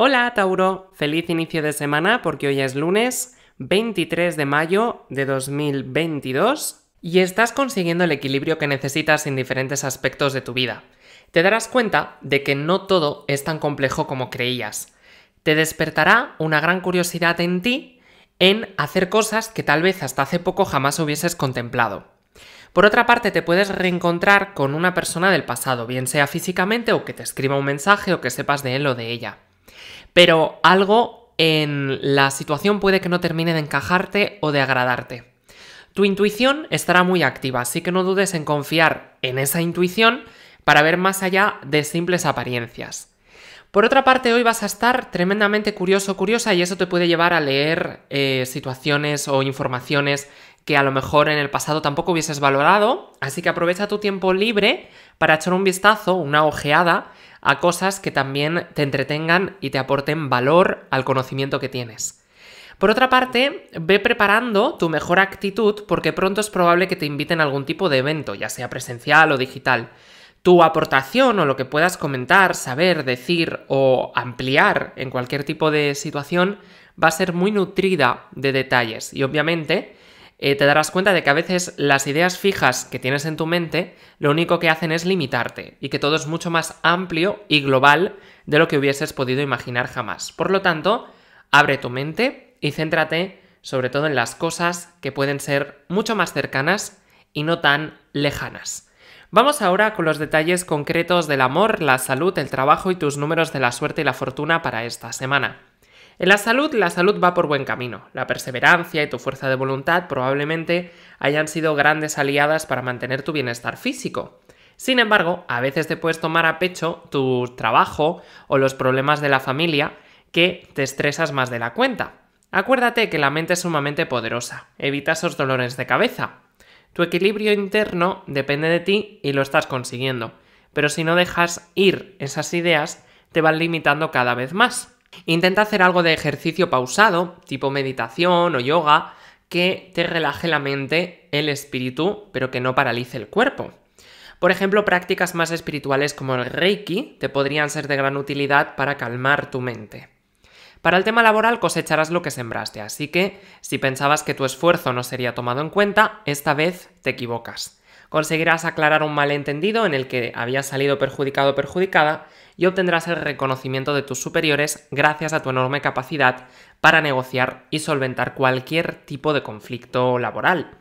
Hola Tauro, feliz inicio de semana porque hoy es lunes 23 de mayo de 2022 y estás consiguiendo el equilibrio que necesitas en diferentes aspectos de tu vida. Te darás cuenta de que no todo es tan complejo como creías. Te despertará una gran curiosidad en ti en hacer cosas que tal vez hasta hace poco jamás hubieses contemplado. Por otra parte, te puedes reencontrar con una persona del pasado, bien sea físicamente o que te escriba un mensaje o que sepas de él o de ella pero algo en la situación puede que no termine de encajarte o de agradarte. Tu intuición estará muy activa, así que no dudes en confiar en esa intuición para ver más allá de simples apariencias. Por otra parte, hoy vas a estar tremendamente curioso, o curiosa, y eso te puede llevar a leer eh, situaciones o informaciones que a lo mejor en el pasado tampoco hubieses valorado, así que aprovecha tu tiempo libre para echar un vistazo, una ojeada, a cosas que también te entretengan y te aporten valor al conocimiento que tienes. Por otra parte, ve preparando tu mejor actitud porque pronto es probable que te inviten a algún tipo de evento, ya sea presencial o digital. Tu aportación o lo que puedas comentar, saber, decir o ampliar en cualquier tipo de situación va a ser muy nutrida de detalles y obviamente eh, te darás cuenta de que a veces las ideas fijas que tienes en tu mente lo único que hacen es limitarte y que todo es mucho más amplio y global de lo que hubieses podido imaginar jamás. Por lo tanto, abre tu mente y céntrate sobre todo en las cosas que pueden ser mucho más cercanas y no tan lejanas. Vamos ahora con los detalles concretos del amor, la salud, el trabajo y tus números de la suerte y la fortuna para esta semana. En la salud, la salud va por buen camino. La perseverancia y tu fuerza de voluntad probablemente hayan sido grandes aliadas para mantener tu bienestar físico. Sin embargo, a veces te puedes tomar a pecho tu trabajo o los problemas de la familia que te estresas más de la cuenta. Acuérdate que la mente es sumamente poderosa. Evita esos dolores de cabeza. Tu equilibrio interno depende de ti y lo estás consiguiendo. Pero si no dejas ir esas ideas, te van limitando cada vez más. Intenta hacer algo de ejercicio pausado, tipo meditación o yoga, que te relaje la mente, el espíritu, pero que no paralice el cuerpo. Por ejemplo, prácticas más espirituales como el Reiki te podrían ser de gran utilidad para calmar tu mente. Para el tema laboral cosecharás lo que sembraste, así que si pensabas que tu esfuerzo no sería tomado en cuenta, esta vez te equivocas conseguirás aclarar un malentendido en el que habías salido perjudicado o perjudicada y obtendrás el reconocimiento de tus superiores gracias a tu enorme capacidad para negociar y solventar cualquier tipo de conflicto laboral.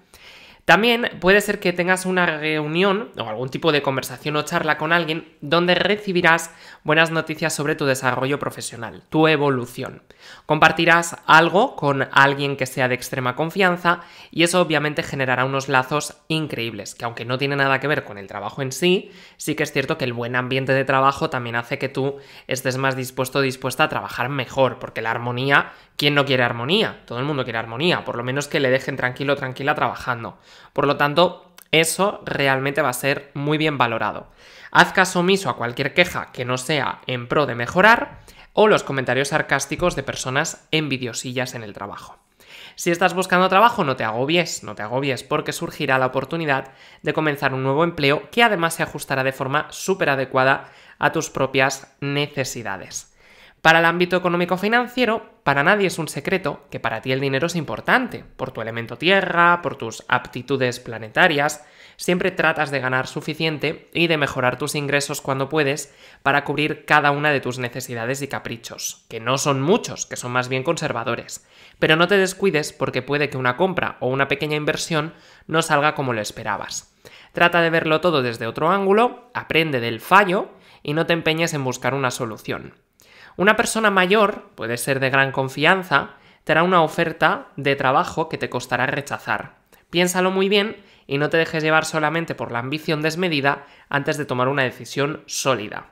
También puede ser que tengas una reunión o algún tipo de conversación o charla con alguien donde recibirás buenas noticias sobre tu desarrollo profesional, tu evolución. Compartirás algo con alguien que sea de extrema confianza y eso obviamente generará unos lazos increíbles, que aunque no tiene nada que ver con el trabajo en sí, sí que es cierto que el buen ambiente de trabajo también hace que tú estés más dispuesto o dispuesta a trabajar mejor, porque la armonía, ¿quién no quiere armonía? Todo el mundo quiere armonía, por lo menos que le dejen tranquilo tranquila trabajando. Por lo tanto, eso realmente va a ser muy bien valorado. Haz caso omiso a cualquier queja que no sea en pro de mejorar o los comentarios sarcásticos de personas envidiosillas en el trabajo. Si estás buscando trabajo, no te agobies, no te agobies, porque surgirá la oportunidad de comenzar un nuevo empleo que además se ajustará de forma súper adecuada a tus propias necesidades. Para el ámbito económico-financiero, para nadie es un secreto que para ti el dinero es importante, por tu elemento tierra, por tus aptitudes planetarias, siempre tratas de ganar suficiente y de mejorar tus ingresos cuando puedes para cubrir cada una de tus necesidades y caprichos, que no son muchos, que son más bien conservadores. Pero no te descuides porque puede que una compra o una pequeña inversión no salga como lo esperabas. Trata de verlo todo desde otro ángulo, aprende del fallo y no te empeñes en buscar una solución. Una persona mayor, puede ser de gran confianza, te hará una oferta de trabajo que te costará rechazar. Piénsalo muy bien y no te dejes llevar solamente por la ambición desmedida antes de tomar una decisión sólida.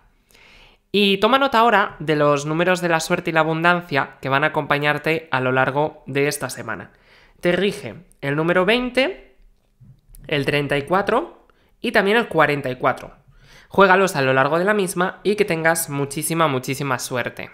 Y toma nota ahora de los números de la suerte y la abundancia que van a acompañarte a lo largo de esta semana. Te rige el número 20, el 34 y también el 44. Juégalos a lo largo de la misma y que tengas muchísima, muchísima suerte.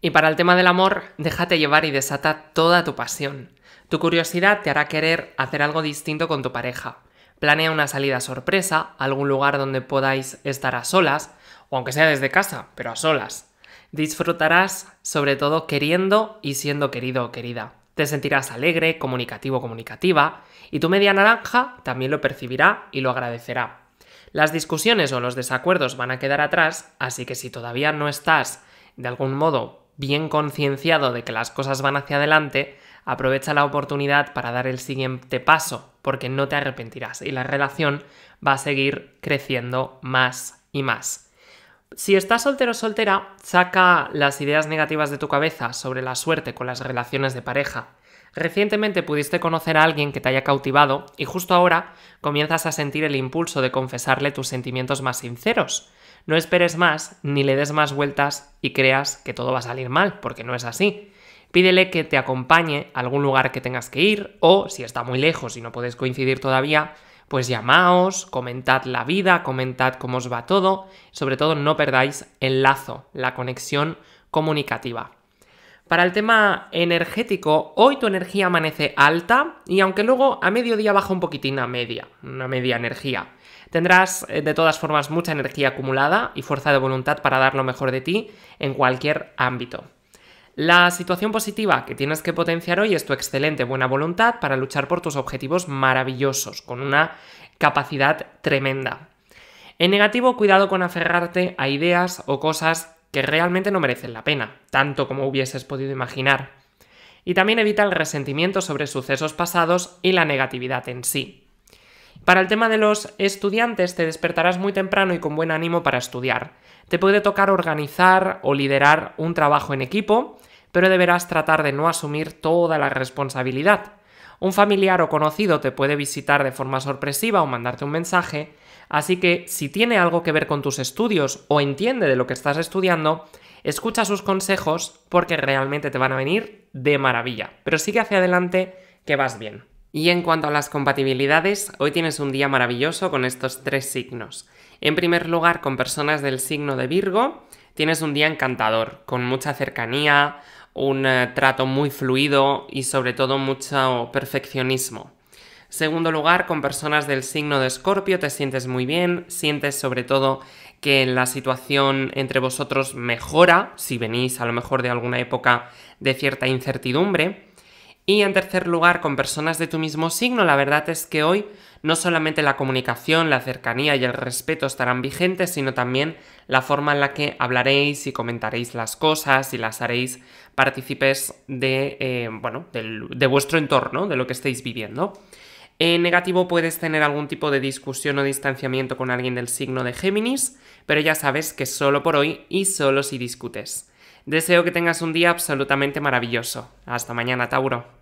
Y para el tema del amor, déjate llevar y desata toda tu pasión. Tu curiosidad te hará querer hacer algo distinto con tu pareja. Planea una salida sorpresa, algún lugar donde podáis estar a solas, o aunque sea desde casa, pero a solas. Disfrutarás sobre todo queriendo y siendo querido o querida. Te sentirás alegre, comunicativo o comunicativa, y tu media naranja también lo percibirá y lo agradecerá. Las discusiones o los desacuerdos van a quedar atrás, así que si todavía no estás de algún modo bien concienciado de que las cosas van hacia adelante, aprovecha la oportunidad para dar el siguiente paso, porque no te arrepentirás y la relación va a seguir creciendo más y más. Si estás soltero o soltera, saca las ideas negativas de tu cabeza sobre la suerte con las relaciones de pareja. Recientemente pudiste conocer a alguien que te haya cautivado y justo ahora comienzas a sentir el impulso de confesarle tus sentimientos más sinceros. No esperes más, ni le des más vueltas y creas que todo va a salir mal, porque no es así. Pídele que te acompañe a algún lugar que tengas que ir o, si está muy lejos y no puedes coincidir todavía, pues llamaos, comentad la vida, comentad cómo os va todo, sobre todo no perdáis el lazo, la conexión comunicativa. Para el tema energético, hoy tu energía amanece alta y aunque luego a mediodía baja un poquitín a media, una media energía. Tendrás eh, de todas formas mucha energía acumulada y fuerza de voluntad para dar lo mejor de ti en cualquier ámbito. La situación positiva que tienes que potenciar hoy es tu excelente buena voluntad para luchar por tus objetivos maravillosos, con una capacidad tremenda. En negativo, cuidado con aferrarte a ideas o cosas que realmente no merecen la pena, tanto como hubieses podido imaginar. Y también evita el resentimiento sobre sucesos pasados y la negatividad en sí. Para el tema de los estudiantes, te despertarás muy temprano y con buen ánimo para estudiar. Te puede tocar organizar o liderar un trabajo en equipo pero deberás tratar de no asumir toda la responsabilidad. Un familiar o conocido te puede visitar de forma sorpresiva o mandarte un mensaje, así que si tiene algo que ver con tus estudios o entiende de lo que estás estudiando, escucha sus consejos porque realmente te van a venir de maravilla. Pero sigue hacia adelante que vas bien. Y en cuanto a las compatibilidades, hoy tienes un día maravilloso con estos tres signos. En primer lugar, con personas del signo de Virgo, tienes un día encantador, con mucha cercanía, un eh, trato muy fluido y sobre todo mucho perfeccionismo. Segundo lugar, con personas del signo de Escorpio te sientes muy bien, sientes sobre todo que la situación entre vosotros mejora, si venís a lo mejor de alguna época de cierta incertidumbre. Y en tercer lugar, con personas de tu mismo signo, la verdad es que hoy no solamente la comunicación, la cercanía y el respeto estarán vigentes, sino también la forma en la que hablaréis y comentaréis las cosas y las haréis partícipes de, eh, bueno, de vuestro entorno, de lo que estéis viviendo. En negativo puedes tener algún tipo de discusión o distanciamiento con alguien del signo de Géminis, pero ya sabes que solo por hoy y solo si discutes. Deseo que tengas un día absolutamente maravilloso. Hasta mañana, Tauro.